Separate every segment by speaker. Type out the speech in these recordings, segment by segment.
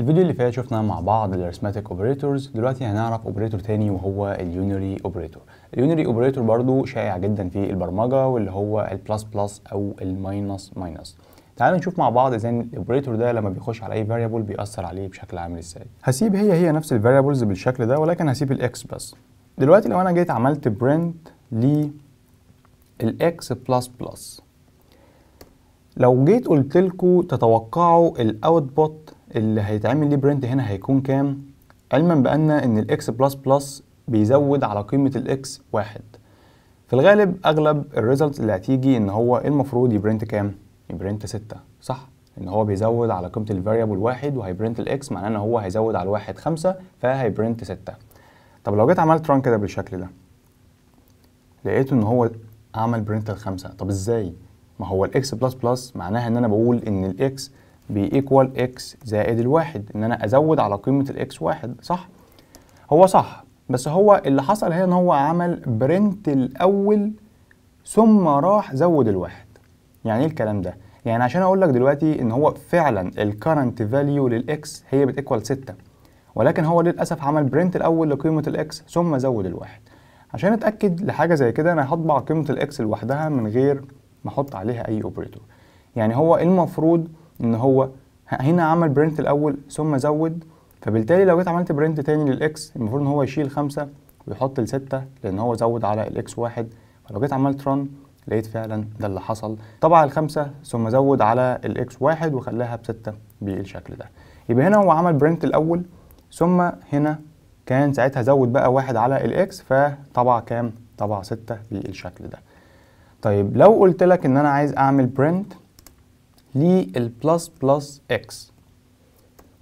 Speaker 1: الفيديو اللي فات شفنا مع بعض الارثماتيك اوبريتورز دلوقتي هنعرف اوبريتور تاني وهو اليونري اوبريتور اليونري اوبريتور برضو شائع جدا في البرمجه واللي هو البلس بلس او الماينس ماينس تعالوا نشوف مع بعض ازاي الاوبريتور ده لما بيخش على اي فاريبل بيأثر عليه بشكل عامل ازاي هسيب هي هي نفس الفاريبلز بالشكل ده ولكن هسيب الاكس بس دلوقتي لو انا جيت عملت برنت ل الاكس بلس بلس لو جيت قلت لكم تتوقعوا الاوتبوت اللي هيتعمل ليه برنت هنا هيكون كام علما بأن إن الإكس بلس بلس بيزود على قيمة الإكس واحد في الغالب أغلب الريزلت اللي هتيجي إن هو إيه المفروض يبرنت كام؟ يبرنت ستة صح؟ إن هو بيزود على قيمة الفاريبل واحد وهيبرنت الإكس معناه إن هو هيزود على الواحد خمسة فهيبرنت ستة طب لو جيت عملت ران كده بالشكل ده لقيته إن هو عمل برنت الخمسة طب إزاي؟ ما هو الإكس بلس بلس معناها إن أنا بقول إن الإكس بيكوال اكس زائد الواحد ان انا ازود على قيمه الاكس واحد صح هو صح بس هو اللي حصل هنا ان هو عمل برنت الاول ثم راح زود الواحد يعني ايه الكلام ده يعني عشان اقول لك دلوقتي ان هو فعلا الكرنت فاليو للاكس هي بتيكوال 6 ولكن هو للاسف عمل برنت الاول لقيمه الاكس ثم زود الواحد عشان اتاكد لحاجه زي كده انا هطبع قيمه الاكس لوحدها من غير ما احط عليها اي اوبريتور يعني هو إيه المفروض ان هو هنا عمل برنت الاول ثم زود فبالتالي لو جيت عملت برنت تاني للاكس المفروض ان هو يشيل خمسة ويحط لستة لان هو زود على الاكس واحد فلو جيت عملت ران لقيت فعلا ده اللي حصل طبعا الخمسة ثم زود على الاكس واحد وخلاها بستة بالشكل ده يبقى هنا هو عمل برنت الاول ثم هنا كان ساعتها زود بقى واحد على الاكس فطبع كام طبع ستة بالشكل ده طيب لو قلت لك ان انا عايز اعمل برنت للبلس بلس اكس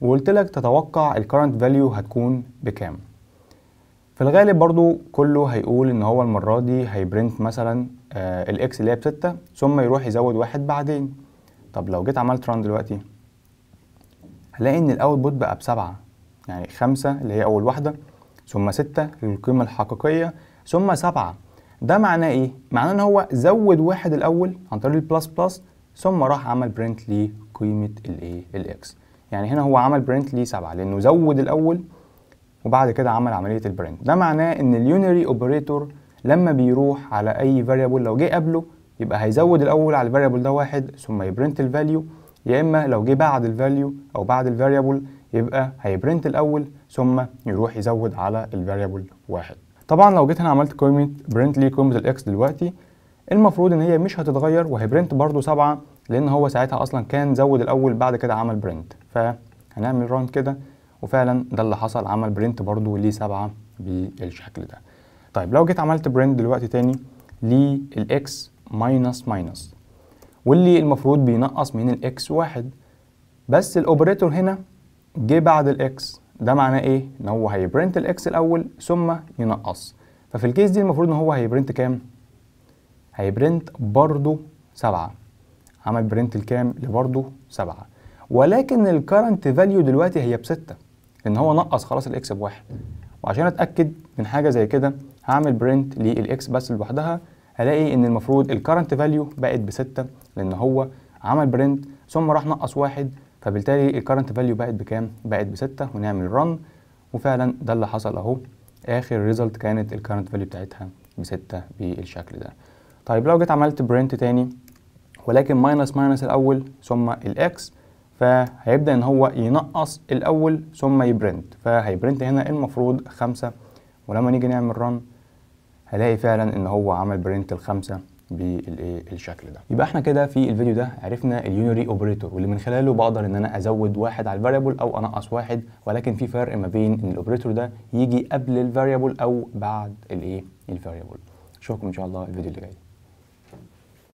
Speaker 1: وقلت لك تتوقع الكرنت فاليو هتكون بكام في الغالب برضو كله هيقول ان هو المرة دي هيبرنت مثلا آه الاكس اللي هي بستة ثم يروح يزود واحد بعدين طب لو جيت عملت ران دلوقتي هلاقي ان الاوتبوت بقى بسبعة يعني خمسة اللي هي اول واحدة ثم ستة للقيمة الحقيقية ثم سبعة ده معناه ايه؟ معناه ان هو زود واحد الاول عن طريق البلس بلس ثم راح عمل برنت قيمه الايه الاكس يعني هنا هو عمل برنت ليه 7 لانه زود الاول وبعد كده عمل عمليه البرنت ده معناه ان اليونري اوبريتور لما بيروح على اي فاريبل لو جه قبله يبقى هيزود الاول على الفاريبل ده واحد ثم يبرنت الفاليو يا اما لو جه بعد الفاليو او بعد الفاريبل يبقى هيبرنت الاول ثم يروح يزود على الفاريبل واحد طبعا لو جيت هنا عملت قيمه برنت لقيمه الاكس دلوقتي المفروض ان هي مش هتتغير وهيبرنت برضو سبعة لان هو ساعتها اصلا كان زود الاول بعد كده عمل برنت فهنعمل ران كده وفعلا ده اللي حصل عمل برنت برضو ليه سبعة بالشكل ده طيب لو جيت عملت برنت دلوقتي تاني للاكس ماينس ماينس واللي المفروض بينقص من الاكس واحد بس الاوبريتور هنا جه بعد الاكس ده معناه ايه ان هو هيبرنت الاكس الاول ثم ينقص ففي الكيس دي المفروض ان هو هيبرنت كام هيبرنت برضو سبعة عمل برنت الكام لبرضه 7 ولكن الكرنت فاليو دلوقتي هي بستة لان هو نقص خلاص الاكس بواحد وعشان اتاكد من حاجه زي كده هعمل برنت للاكس بس لوحدها هلاقي ان المفروض الكرنت فاليو بقت بستة لان هو عمل برنت ثم راح نقص واحد فبالتالي الكرنت فاليو بقت بكام بقت بستة ونعمل رن وفعلا ده اللي حصل اهو اخر ريزلت كانت الكرنت فاليو بتاعتها بستة بالشكل ده طيب لو جيت عملت برنت تاني ولكن ماينس ماينس الاول ثم الاكس فهيبدا ان هو ينقص الاول ثم يبرنت فهيبرنت هنا المفروض خمسة ولما نيجي نعمل ران هلاقي فعلا ان هو عمل برنت الخمسة بالشكل ده يبقى احنا كده في الفيديو ده عرفنا اليونري اوبريتور واللي من خلاله بقدر ان انا ازود واحد على الفاريبل او انقص واحد ولكن في فرق ما بين ان الاوبريتور ده يجي قبل الفاريبل او بعد الايه الفاريبل اشوفكم ان شاء الله الفيديو اللي جاي